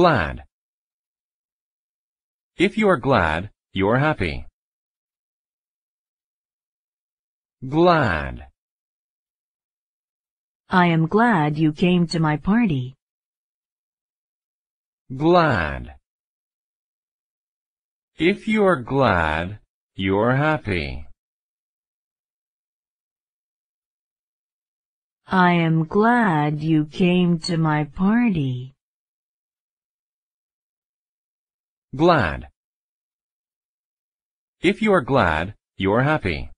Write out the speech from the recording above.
Glad. If you are glad, you are happy. Glad. I am glad you came to my party. Glad. If you are glad, you are happy. I am glad you came to my party. Glad. If you are glad, you are happy.